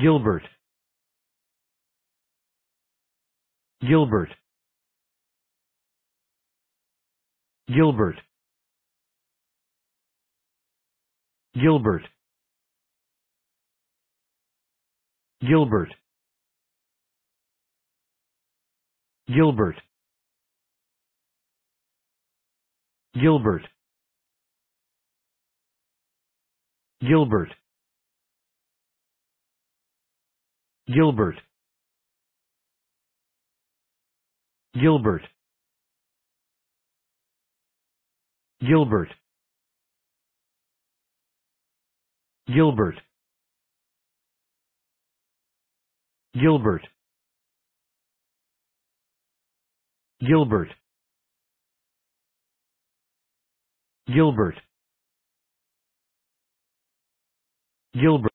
Gilbert Gilbert Gilbert Gilbert Gilbert Gilbert Gilbert Gilbert Gilbert Gilbert Gilbert Gilbert Gilbert Gilbert Gilbert Gilbert